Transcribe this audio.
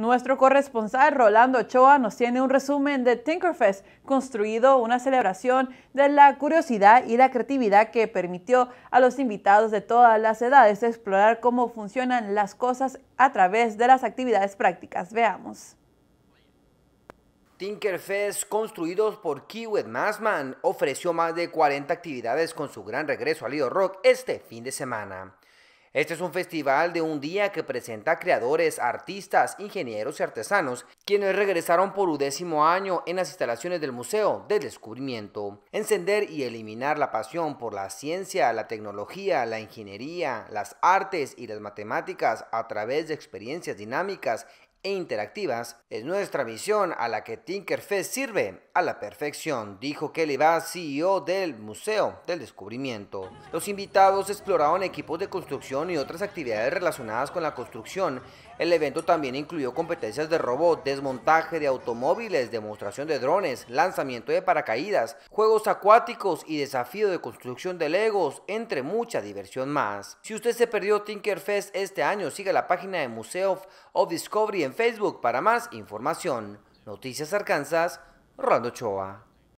Nuestro corresponsal Rolando Ochoa nos tiene un resumen de Tinkerfest, construido una celebración de la curiosidad y la creatividad que permitió a los invitados de todas las edades explorar cómo funcionan las cosas a través de las actividades prácticas. Veamos. Tinkerfest, construidos por Kiwet Massman, ofreció más de 40 actividades con su gran regreso al Lido Rock este fin de semana. Este es un festival de un día que presenta creadores, artistas, ingenieros y artesanos, quienes regresaron por un décimo año en las instalaciones del Museo del Descubrimiento. Encender y eliminar la pasión por la ciencia, la tecnología, la ingeniería, las artes y las matemáticas a través de experiencias dinámicas e interactivas es nuestra misión a la que Tinkerfest sirve a la perfección, dijo Kelly Bass, CEO del Museo del Descubrimiento. Los invitados exploraron equipos de construcción y otras actividades relacionadas con la construcción. El evento también incluyó competencias de robot, desmontaje de automóviles, demostración de drones, lanzamiento de paracaídas, juegos acuáticos y desafío de construcción de legos, entre mucha diversión más. Si usted se perdió Tinkerfest este año, siga la página de Museo of Discovery en Facebook para más información. Noticias Arkansas, Rolando Choa.